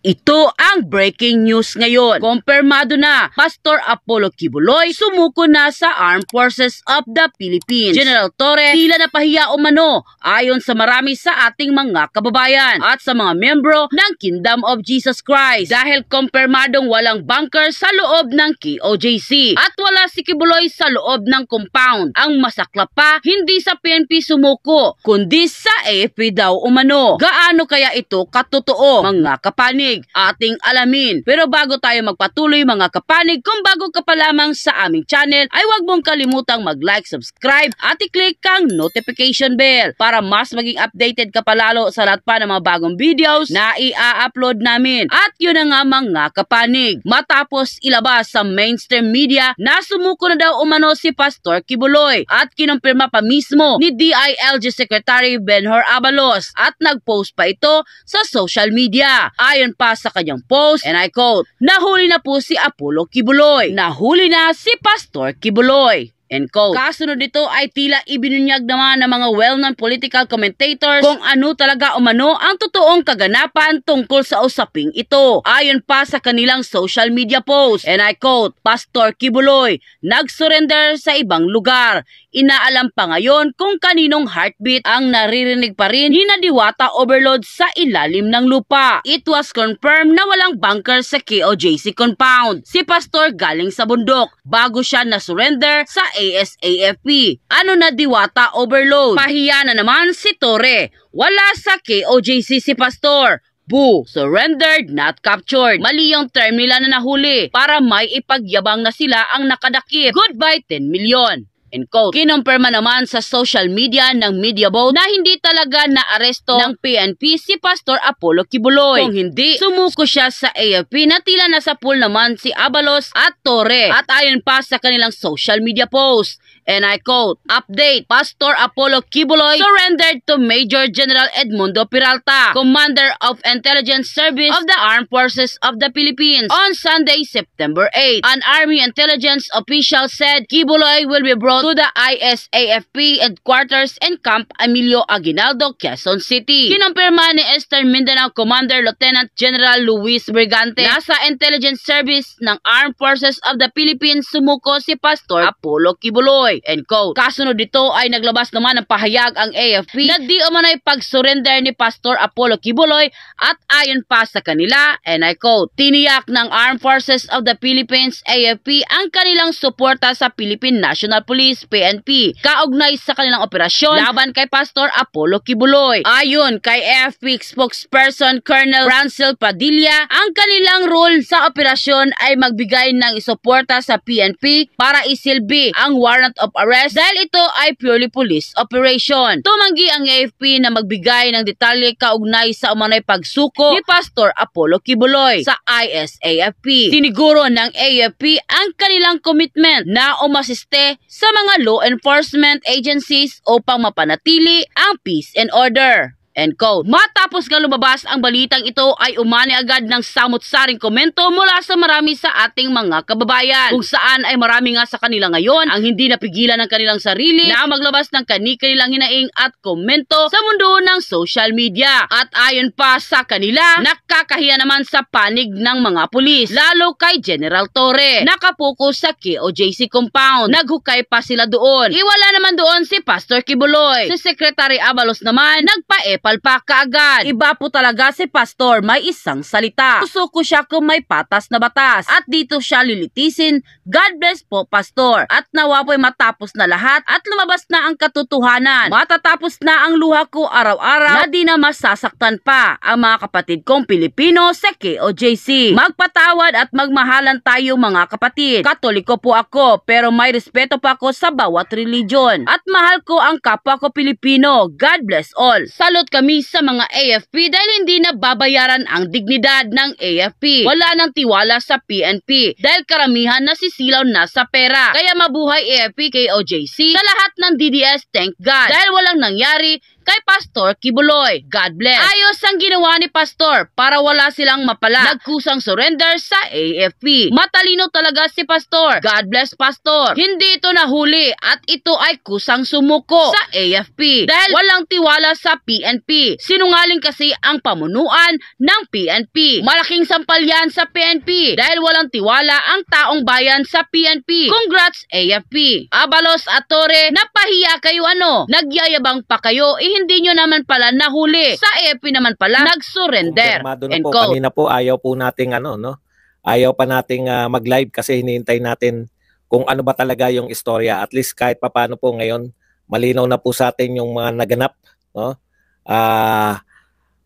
Ito ang breaking news ngayon. Kompermado na, Pastor Apollo Kibuloy sumuko na sa Armed Forces of the Philippines. General Torre, tila napahiya umano ayon sa marami sa ating mga kababayan at sa mga membro ng Kingdom of Jesus Christ dahil kompermadong walang bunker sa loob ng KOJC at wala si Kibuloy sa loob ng compound. Ang masakla pa, hindi sa PNP sumuko, kundi sa AFP daw umano. Gaano kaya ito katotoo, mga kapani? panig. Ating alamin. Pero bago tayo magpatuloy mga kapanig, kung bago ka pa lamang sa aming channel, ay huwag mong kalimutang mag-like, subscribe at i-click ang notification bell para mas maging updated ka palalo sa lahat pa ng mga bagong videos na i-upload namin. At yun na nga mga kapanig. Matapos ilabas sa mainstream media na sumuko na daw umano si Pastor Kibuloy at kinumpirma pa mismo ni DILG Secretary Benhor Abalos at nag-post pa ito sa social media. Ayon pa sa kanyang post and I quote, Nahuli na po si Apollo Kibuloy. Nahuli na si Pastor Kibuloy and quote. Kasunod dito ay tila ibinunyag naman ng mga well-known political commentators kung ano talaga umano ang totoong kaganapan tungkol sa usaping ito. Ayon pa sa kanilang social media post, and I quote, Pastor Kibuloy, nag-surrender sa ibang lugar. Inaalam pa ngayon kung kaninong heartbeat ang naririnig pa rin hinadiwata overload sa ilalim ng lupa. It was confirmed na walang bunker sa KOJC compound. Si Pastor galing sa bundok bago siya na-surrender sa ASAFP. Ano na diwata overload? Pahiya na naman si Tore. Wala sa KOJC si Pastor. Boo! Surrendered, not captured. Mali yung term nila na nahuli para may ipagyabang na sila ang nakadakip. Goodbye 10 million and quote. Kinumpirma naman sa social media ng media board na hindi talaga naaresto ng PNP si Pastor Apollo Kibuloy. Kung hindi, sumuko siya sa AFP na tila nasa pool naman si Abalos at Torre. At ayon pa sa kanilang social media post, And I quote, Update, Pastor Apollo Kibuloy surrendered to Major General Edmundo Peralta, Commander of Intelligence Service of the Armed Forces of the Philippines, on Sunday, September 8. An Army intelligence official said Kibuloy will be brought to the ISAFP headquarters in Camp Emilio Aguinaldo, Quezon City. Kinumpirma ni Eastern Mindanao Commander Lieutenant General Luis Brigante na sa Intelligence Service ng Armed Forces of the Philippines sumuko si Pastor Apollo Kibuloy. Oil and Coal. Kasunod dito ay naglabas naman ng pahayag ang AFP na di umanay pag-surrender ni Pastor Apollo Kibuloy at ayon pa sa kanila, and I quote, Tiniyak ng Armed Forces of the Philippines AFP ang kanilang suporta sa Philippine National Police PNP kaugnay sa kanilang operasyon laban kay Pastor Apollo Kibuloy. Ayon kay AFP spokesperson Colonel Francel Padilla, ang kanilang role sa operasyon ay magbigay ng isuporta sa PNP para isilbi ang warrant of arrest dahil ito ay purely police operation. Tumanggi ang AFP na magbigay ng detalye kaugnay sa umanay pagsuko ni Pastor Apollo Kibuloy sa ISAFP. Siniguro ng AFP ang kanilang commitment na umasiste sa mga law enforcement agencies upang mapanatili ang peace and order and Co. Matapos nga lumabas ang balitang ito ay umani agad ng samot-saring komento mula sa marami sa ating mga kababayan kung saan ay marami nga sa kanila ngayon ang hindi napigilan ng kanilang sarili na maglabas ng kani-kanilang hinaing at komento sa mundo ng social media. At ayon pa sa kanila, nakakahiya naman sa panig ng mga pulis, lalo kay General Torre. Nakapokus sa KOJC compound. Naghukay pa sila doon. Iwala naman doon si Pastor Kibuloy. Si Secretary Abalos naman nagpa-epa palpak kaagad. Iba po talaga si Pastor, may isang salita. Susuko siya kung may patas na batas. At dito siya lilitisin, God bless po Pastor. At nawa po'y matapos na lahat at lumabas na ang katotohanan. Matatapos na ang luha ko araw-araw na di na masasaktan pa ang mga kapatid kong Pilipino sa KOJC. Magpatawad at magmahalan tayo mga kapatid. Katoliko po ako pero may respeto pa ako sa bawat religion. At mahal ko ang kapwa ko Pilipino. God bless all. Salut ka kami sa mga AFP dahil hindi na babayaran ang dignidad ng AFP. Wala nang tiwala sa PNP dahil karamihan nasisilaw na sa pera. Kaya mabuhay AFP KOJC sa lahat ng DDS, thank God. Dahil walang nangyari kay Pastor Kibuloy. God bless. Ayos ang ginawa ni Pastor para wala silang mapala. Nagkusang surrender sa AFP. Matalino talaga si Pastor. God bless Pastor. Hindi ito nahuli at ito ay kusang sumuko sa AFP dahil walang tiwala sa PNP. Sinungaling kasi ang pamunuan ng PNP. Malaking sampal yan sa PNP dahil walang tiwala ang taong bayan sa PNP. Congrats AFP. Abalos at Tore, napahiya kayo ano? Nagyayabang pa kayo, ihin hindi nyo naman pala nahuli. Sa EPI naman pala, nag-surrender. Na And po, code. kanina po, ayaw po nating ano, no? Ayaw pa nating uh, mag-live kasi hinihintay natin kung ano ba talaga yung istorya. At least kahit papano po ngayon, malinaw na po sa atin yung mga naganap. No? Uh,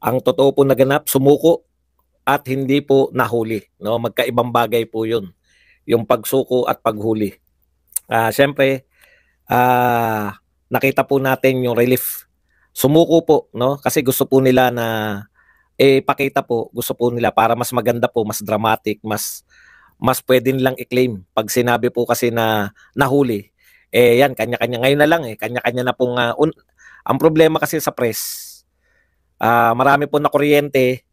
ang totoo po naganap, sumuko at hindi po nahuli. No? Magkaibang bagay po yun. Yung pagsuko at paghuli. Uh, ah, Siyempre, uh, nakita po natin yung relief sumuko po, no? Kasi gusto po nila na eh pakita po, gusto po nila para mas maganda po, mas dramatic, mas mas pwede nilang i-claim pag sinabi po kasi na nahuli. Eh yan, kanya-kanya ngayon na lang eh, kanya-kanya na po uh, ah, un- ang problema kasi sa press. Uh, marami po na kuryente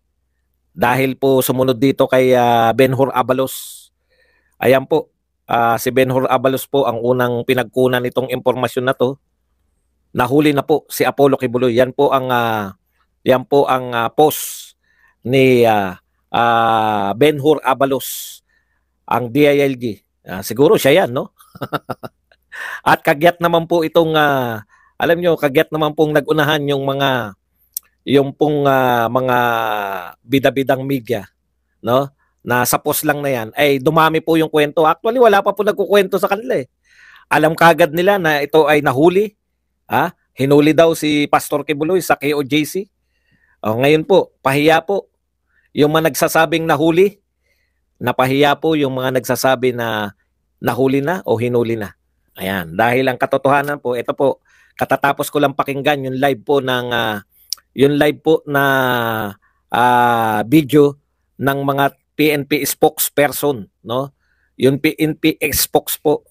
dahil po sumunod dito kay uh, Benhur Abalos. Ayan po, uh, si Benhur Abalos po ang unang pinagkunan nitong impormasyon na to nahuli na po si Apollo Kibuloy. Yan po ang uh, yan po ang uh, post ni uh, uh, Benhur Abalos ang DILG. Uh, siguro siya yan, no? At kagyat naman po itong uh, alam niyo kagyat naman pong nagunahan yung mga yung pong uh, mga bidabidang media, no? Na sa post lang na yan, ay dumami po yung kwento. Actually, wala pa po nagkukwento sa kanila eh. Alam kagad nila na ito ay nahuli Ha? Hinuli daw si Pastor Kibuloy sa KOJC. Oh, ngayon po, pahiya po. Yung mga nagsasabing nahuli, napahiya po yung mga nagsasabi na nahuli na o hinuli na. Ayan, dahil ang katotohanan po, ito po, katatapos ko lang pakinggan yung live po ng uh, yung live po na uh, video ng mga PNP spokesperson, no? Yung PNP spokes po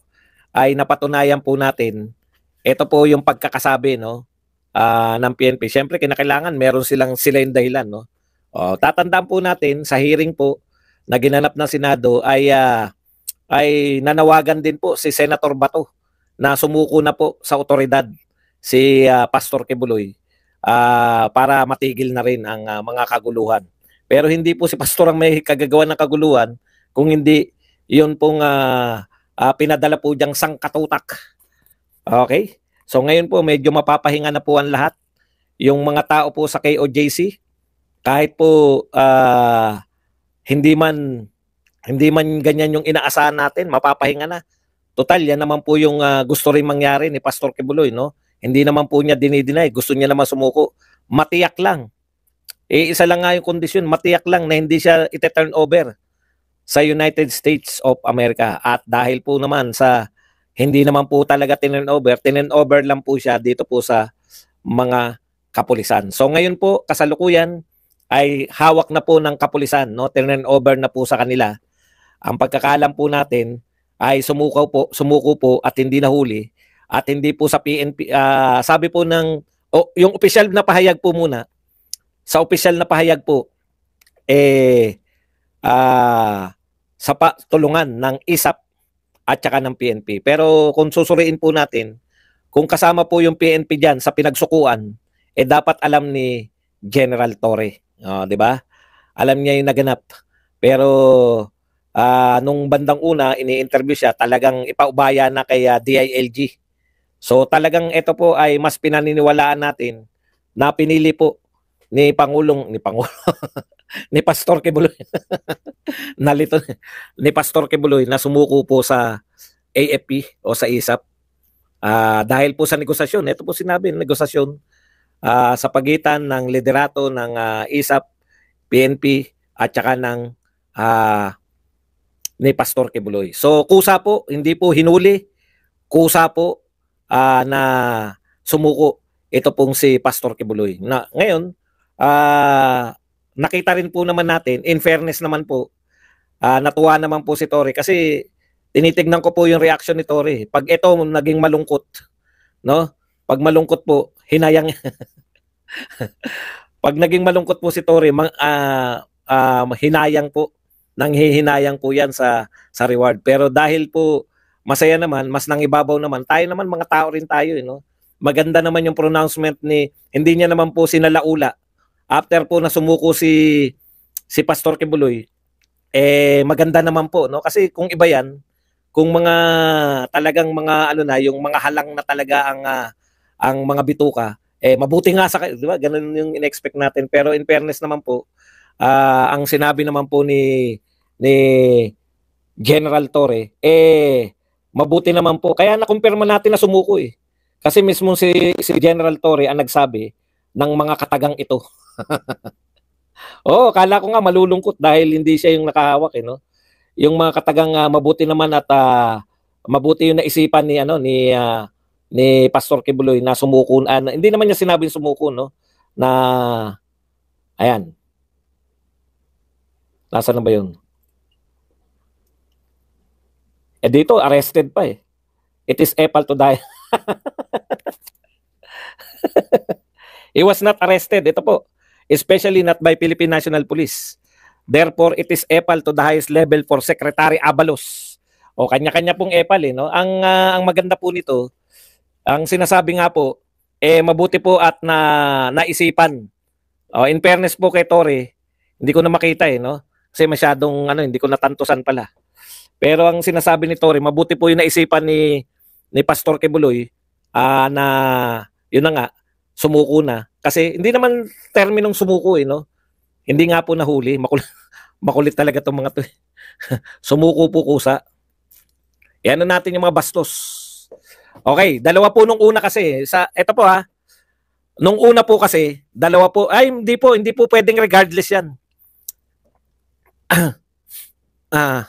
ay napatunayan po natin ito po yung pagkakasabi no uh, ng PNP. Siyempre kinakailangan meron silang sila yung dahilan no. Oh, tatandaan po natin sa hearing po na ginanap ng Senado ay uh, ay nanawagan din po si Senator Bato na sumuko na po sa otoridad si uh, Pastor Kebuloy uh, para matigil na rin ang uh, mga kaguluhan. Pero hindi po si Pastor ang may kagagawa ng kaguluhan kung hindi yun pong uh, uh, pinadala po diyang sangkatutak Okay? So ngayon po, medyo mapapahinga na po ang lahat. Yung mga tao po sa KOJC, kahit po uh, hindi man hindi man ganyan yung inaasahan natin, mapapahinga na. Total, yan naman po yung uh, gusto rin mangyari ni Pastor Kibuloy, no? Hindi naman po niya dinideny, gusto niya naman sumuko. Matiyak lang. E, isa lang nga yung kondisyon, matiyak lang na hindi siya ite-turn over sa United States of America. At dahil po naman sa hindi naman po talaga tinen over. Tinen over lang po siya dito po sa mga kapulisan. So ngayon po, kasalukuyan ay hawak na po ng kapulisan. No? Tinen over na po sa kanila. Ang pagkakalam po natin ay sumuko po, sumuko po at hindi nahuli. At hindi po sa PNP, uh, ah, sabi po ng, oh, yung official na pahayag po muna, sa official na pahayag po, eh, uh, sa patulungan ng ISAP at saka ng PNP. Pero kung susuriin po natin, kung kasama po yung PNP diyan sa pinagsukuan, eh dapat alam ni General Torre, oh, 'di ba? Alam niya yung naganap. Pero uh, nung bandang una ini-interview siya, talagang ipaubaya na kay ah, DILG. So talagang ito po ay mas pinaniniwalaan natin na pinili po ni Pangulong ni Pangulo ni Pastor Kebuloy. Nalito ni Pastor Kebuloy na sumuko po sa AFP o sa ISAP uh, ah, dahil po sa negosasyon. Ito po sinabi, negosasyon uh, sa pagitan ng liderato ng uh, ah, ISAP, PNP at saka ng uh, ni Pastor Kebuloy. So kusa po, hindi po hinuli, kusa po uh, na sumuko ito pong si Pastor Kebuloy. Na ngayon, uh, nakita rin po naman natin, in fairness naman po, uh, natuwa naman po si Tori kasi tinitignan ko po yung reaction ni Tori. Pag ito naging malungkot, no? Pag malungkot po, hinayang Pag naging malungkot po si Tori, mang, uh, uh, hinayang po, nang hihinayang po 'yan sa sa reward. Pero dahil po masaya naman, mas nangibabaw naman, tayo naman mga tao rin tayo, eh, no? Maganda naman yung pronouncement ni hindi niya naman po sinalaula after po na sumuko si si Pastor Kibuloy, eh maganda naman po, no? Kasi kung iba yan, kung mga talagang mga ano na, yung mga halang na talaga ang uh, ang mga bituka, eh mabuti nga sa di ba? Ganun yung inexpect natin. Pero in fairness naman po, uh, ang sinabi naman po ni ni General Torre, eh mabuti naman po. Kaya nakumpirma natin na sumuko eh. Kasi mismo si si General Torre ang nagsabi ng mga katagang ito. Oo, oh, kala ko nga malulungkot dahil hindi siya yung nakahawak eh, no? Yung mga katagang uh, mabuti naman at uh, mabuti yung naisipan ni ano ni uh, ni Pastor Kibuloy na sumuko uh, hindi naman niya sinabing sumuko no na ayan Nasaan na ba yun? Eh dito, arrested pa eh. It is Apple to die. He was not arrested. Ito po especially not by Philippine National Police. Therefore, it is EPAL to the highest level for Secretary Abalos. O kanya-kanya pong EPAL eh, no? Ang uh, ang maganda po nito, ang sinasabi nga po, eh mabuti po at na naisipan. O in fairness po kay Tore, hindi ko na makita eh, no? Kasi masyadong ano, hindi ko natantusan pala. Pero ang sinasabi ni Tore, mabuti po yung naisipan ni ni Pastor Kebuloy uh, ah, na yun na nga, sumuko na. Kasi hindi naman terminong sumuko eh, no? Hindi nga po nahuli. Makul makulit talaga itong mga to. Eh. sumuko po kusa. Yan eh, na natin yung mga bastos. Okay, dalawa po nung una kasi. Sa, eto po ha. Nung una po kasi, dalawa po. Ay, hindi po, hindi po pwedeng regardless yan. Ah. ah.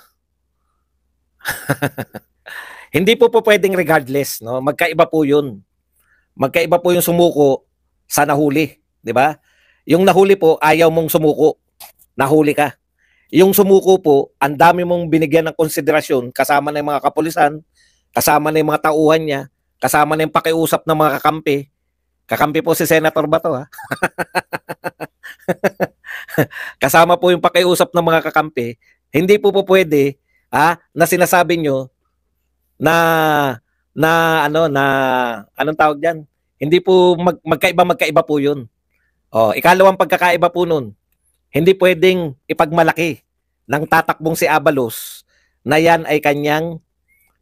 hindi po po pwedeng regardless, no? Magkaiba po 'yun. Magkaiba po yung sumuko sa nahuli, di ba? Yung nahuli po, ayaw mong sumuko. Nahuli ka. Yung sumuko po, ang dami mong binigyan ng konsiderasyon kasama na yung mga kapulisan, kasama na yung mga tauhan niya, kasama na yung pakiusap ng mga kakampi. Kakampi po si Senator to, ha. kasama po yung pakiusap ng mga kakampi. Hindi po po pwede ha, na sinasabi nyo na na ano na anong tawag diyan? Hindi po mag, magkaiba magkaiba po 'yun. Oh, ikalawang pagkakaiba po nun. Hindi pwedeng ipagmalaki ng tatakbong si Abalos na yan ay kanyang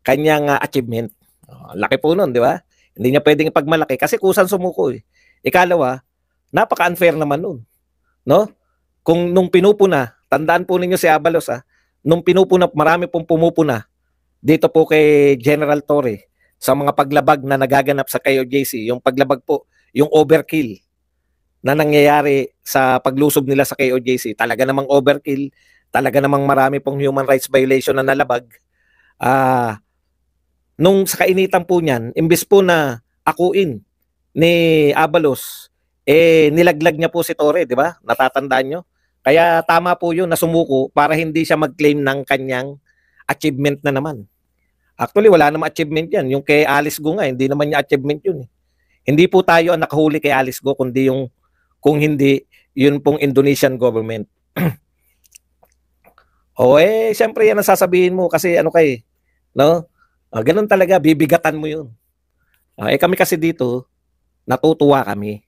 kanyang uh, achievement. Oh, laki po nun, di ba? Hindi niya pwedeng ipagmalaki kasi kusan sumuko eh. Ikalawa, napaka-unfair naman nun. No? Kung nung pinupuna, tandaan po ninyo si Abalos ah, nung pinupuna, marami pong pumupuna dito po kay General Torre sa mga paglabag na nagaganap sa KOJC, yung paglabag po, yung overkill na nangyayari sa paglusob nila sa KOJC, talaga namang overkill, talaga namang marami pong human rights violation na nalabag. Ah, uh, nung sa kainitan po niyan, imbis po na akuin ni Abalos, eh nilaglag niya po si Torre, di ba? Natatandaan nyo? Kaya tama po yun na sumuko para hindi siya mag-claim ng kanyang achievement na naman. Actually, wala namang achievement yan. Yung kay Alice Go nga, hindi naman niya achievement yun. Eh. Hindi po tayo ang nakahuli kay Alice Go, kundi yung, kung hindi, yun pong Indonesian government. o oh, eh, siyempre yan ang sasabihin mo kasi ano kay, no? Ah, ganun talaga, bibigatan mo yun. Ah, eh kami kasi dito, natutuwa kami.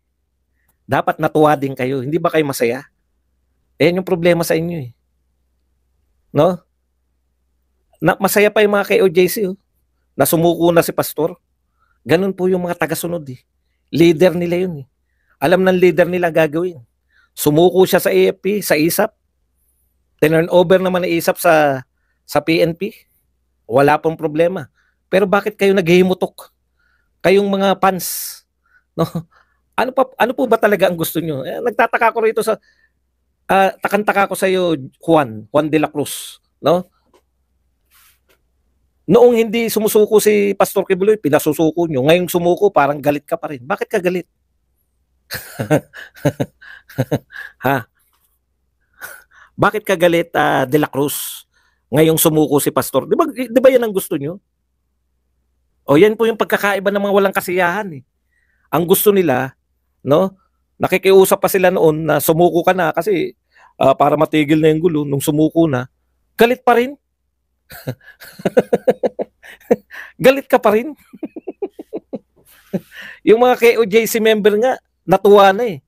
Dapat natuwa din kayo. Hindi ba kayo masaya? Eh, yung problema sa inyo eh. No? na, masaya pa yung mga KOJC, oh, na na si pastor. Ganun po yung mga tagasunod. Eh. Leader nila yun. Eh. Alam ng leader nila gagawin. Sumuko siya sa AFP, sa ISAP. Tinurn over naman ng ISAP sa, sa PNP. Wala pong problema. Pero bakit kayo naghihimutok? Kayong mga fans. No? Ano, pa, ano po ba talaga ang gusto nyo? Eh, nagtataka ko rito sa... Uh, takantaka ko sa iyo, Juan. Juan de la Cruz. No? Noong hindi sumusuko si Pastor Kibuloy, pinasusuko nyo. Ngayong sumuko, parang galit ka pa rin. Bakit ka galit? ha? Bakit ka galit, uh, De La Cruz? Ngayong sumuko si Pastor. Di ba, di ba yan ang gusto nyo? O yan po yung pagkakaiba ng mga walang kasiyahan. Eh. Ang gusto nila, no? Nakikiusap pa sila noon na sumuko ka na kasi uh, para matigil na yung gulo. Nung sumuko na, galit pa rin. Galit ka pa rin. yung mga KOJC member nga, natuwa na eh.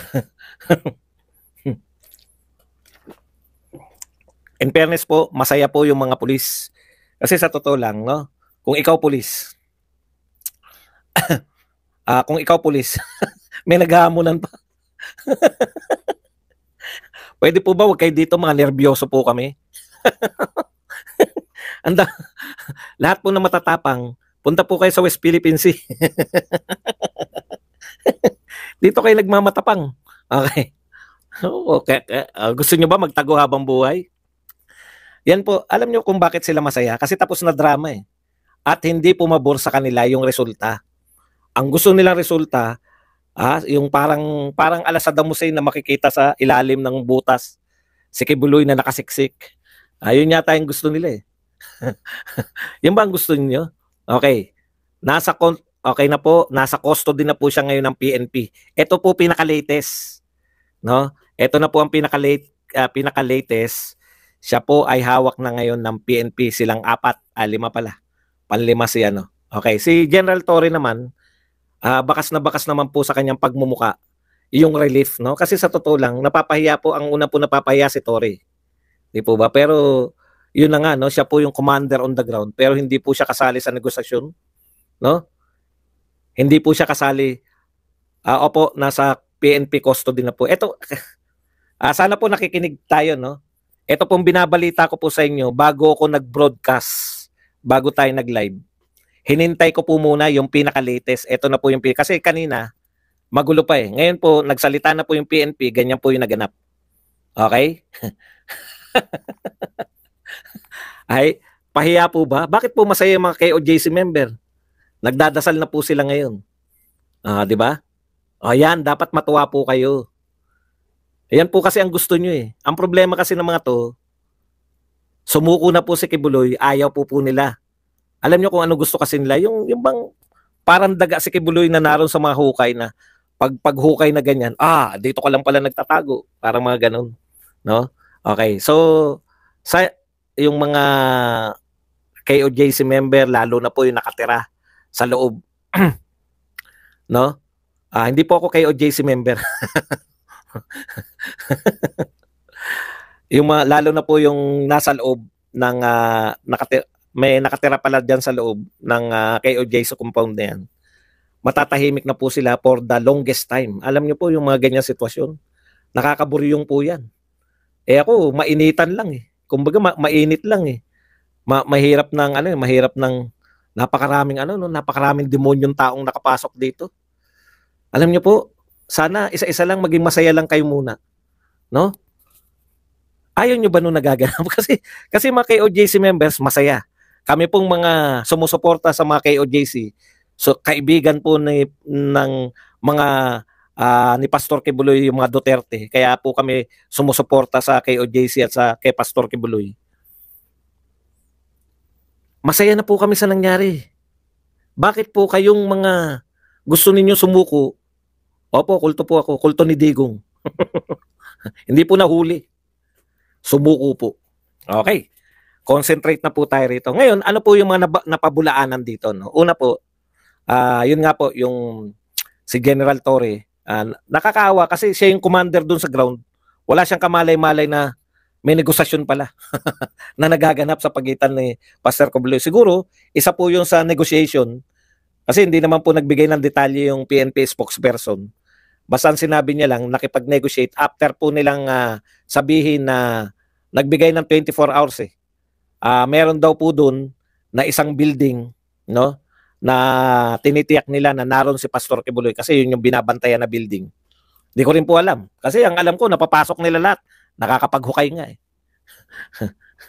In fairness po, masaya po yung mga pulis. Kasi sa totoo lang, no? Kung ikaw pulis, ah, kung ikaw pulis, may naghahamunan pa. Pwede po ba wag kayo dito mga nervyoso po kami? Anda, lahat po na matatapang, punta po kayo sa West Philippine Sea. Dito kayo nagmamatapang. Okay. Okay. Uh, ah, gusto nyo ba magtago habang buhay? Yan po, alam nyo kung bakit sila masaya? Kasi tapos na drama eh. At hindi pumabor sa kanila yung resulta. Ang gusto nilang resulta, ah, yung parang, parang alasada mo na makikita sa ilalim ng butas. Si Kibuloy na nakasiksik. Ayun ah, yata yung gusto nila eh. yan ba ang gusto niyo? Okay. Nasa okay na po, nasa custody na po siya ngayon ng PNP. Ito po pinaka-latest, no? Ito na po ang pinaka-late uh, pinaka-latest. Siya po ay hawak na ngayon ng PNP silang apat, ah, lima pala. Panlima si ano. Okay, si General Torre naman, uh, bakas na bakas naman po sa kanyang pagmumuka yung relief, no? Kasi sa totoo lang, napapahiya po ang una po napapahiya si Torre. Di po ba? Pero yun na nga no siya po yung commander on the ground pero hindi po siya kasali sa negosasyon no hindi po siya kasali uh, opo nasa PNP custody na po ito uh, ah, sana po nakikinig tayo no ito pong binabalita ko po sa inyo bago ako nag-broadcast bago tayo nag-live hinintay ko po muna yung pinaka latest ito na po yung kasi kanina magulo pa eh ngayon po nagsalita na po yung PNP ganyan po yung naganap okay Ay, pahiya po ba? Bakit po masaya yung mga KOJC member? Nagdadasal na po sila ngayon. Ah, uh, di ba? Ayan, ah, dapat matuwa po kayo. Ayan po kasi ang gusto nyo eh. Ang problema kasi ng mga to, sumuko na po si Kibuloy, ayaw po po nila. Alam nyo kung ano gusto kasi nila? Yung, yung bang parang daga si Kibuloy na naroon sa mga hukay na pag paghukay na ganyan, ah, dito ka lang pala nagtatago. Parang mga ganun. No? Okay, so sa, yung mga KOJC member lalo na po yung nakatira sa loob. no? Ah, hindi po ako KOJC member. yung mga, lalo na po yung nasa loob ng uh, ah, nakatira, may nakatira pala diyan sa loob ng uh, ah, KOJC compound na yan. Matatahimik na po sila for the longest time. Alam niyo po yung mga ganyan sitwasyon. Nakakaburyong po yan. Eh ako, mainitan lang eh kumbaga ma- mainit lang eh. Ma- mahirap ng ano, mahirap ng napakaraming ano, no, napakaraming demonyong taong nakapasok dito. Alam niyo po, sana isa-isa lang maging masaya lang kayo muna. No? Ayaw niyo ba nung nagaganap? kasi kasi mga KOJC members masaya. Kami pong mga sumusuporta sa mga KOJC. So kaibigan po ni, ng mga uh, ni Pastor Kibuloy yung mga Duterte. Kaya po kami sumusuporta sa kay OJC at sa kay Pastor Kibuloy. Masaya na po kami sa nangyari. Bakit po kayong mga gusto ninyo sumuko? Opo, kulto po ako. Kulto ni Digong. Hindi po nahuli. Sumuko po. Okay. Concentrate na po tayo rito. Ngayon, ano po yung mga nap- napabulaanan dito? No? Una po, uh, yun nga po, yung si General Torre, Uh, nakakaawa kasi siya yung commander doon sa ground. Wala siyang kamalay-malay na may negosasyon pala na nagaganap sa pagitan ni Pastor Coblo. Siguro, isa po yung sa negotiation kasi hindi naman po nagbigay ng detalye yung PNP spokesperson. Basta sinabi niya lang, nakipag-negotiate after po nilang uh, sabihin na nagbigay ng 24 hours eh. Uh, meron daw po doon na isang building, no? na tinitiyak nila na naroon si Pastor Kibuloy kasi yun yung binabantayan na building. Hindi ko rin po alam. Kasi ang alam ko, napapasok nila lahat. Nakakapaghukay nga eh.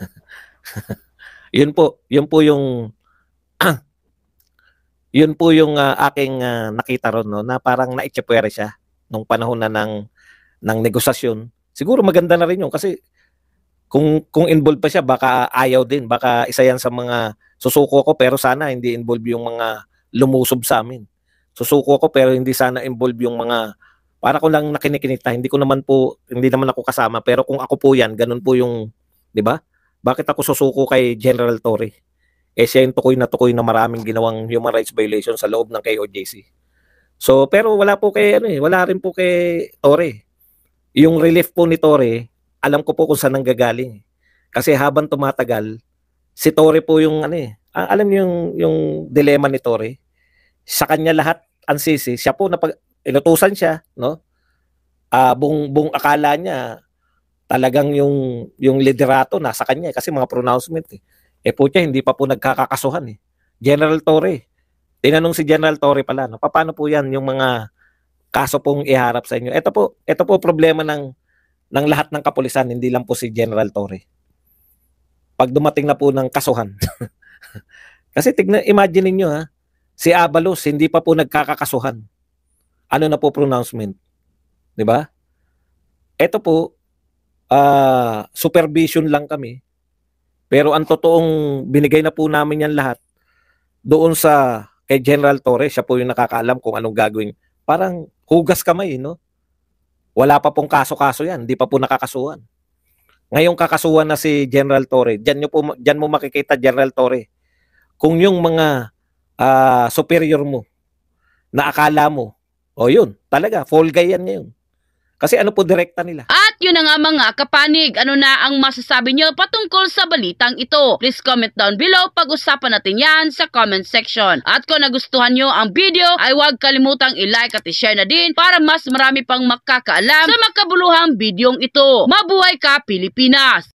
yun po, yun po yung yun po yung uh, aking uh, nakita ron no na parang naitsepwere siya nung panahon na ng ng negosasyon. Siguro maganda na rin yun kasi kung kung involved pa siya baka ayaw din baka isa yan sa mga susuko ko pero sana hindi involved yung mga lumusob sa amin susuko ko pero hindi sana involved yung mga para ko lang nakinikinita hindi ko naman po hindi naman ako kasama pero kung ako po yan ganun po yung di ba bakit ako susuko kay General Torre eh siya yung tukoy na tukoy na maraming ginawang human rights violation sa loob ng KOJC so pero wala po kay ano eh wala rin po kay Torre yung relief po ni Torre alam ko po kung saan nanggagaling. Eh. Kasi habang tumatagal, si Tore po yung ano eh, ah, alam niyo yung, yung dilema ni Tore. Sa kanya lahat ang sisi, siya po napag inutusan siya, no? Uh, buong, buong akala niya talagang yung yung liderato nasa kanya eh, kasi mga pronouncement eh. Eh po siya, hindi pa po nagkakakasuhan eh. General Torre. Tinanong si General Torre pala, no? paano po yan yung mga kaso pong iharap sa inyo? Ito po, ito po problema ng ng lahat ng kapulisan, hindi lang po si General Torre. Pag dumating na po ng kasuhan. Kasi tignan, imagine niyo ha, si Abalos hindi pa po nagkakakasuhan. Ano na po pronouncement? 'Di ba? Ito po uh, supervision lang kami. Pero ang totoong binigay na po namin yan lahat doon sa kay General Torre, siya po yung nakakaalam kung anong gagawin. Parang hugas kamay, no? Wala pa pong kaso-kaso yan. Hindi pa po nakakasuhan. Ngayong kakasuhan na si General Torre. Diyan, nyo po, diyan mo makikita General Torre. Kung yung mga uh, superior mo na akala mo, o oh, yun, talaga, fall guy yan ngayon. Kasi ano po direkta nila? Ah! yun na nga mga kapanig, ano na ang masasabi nyo patungkol sa balitang ito? Please comment down below, pag-usapan natin yan sa comment section. At kung nagustuhan nyo ang video, ay huwag kalimutang i-like at i-share na din para mas marami pang makakaalam sa makabuluhang videong ito. Mabuhay ka Pilipinas!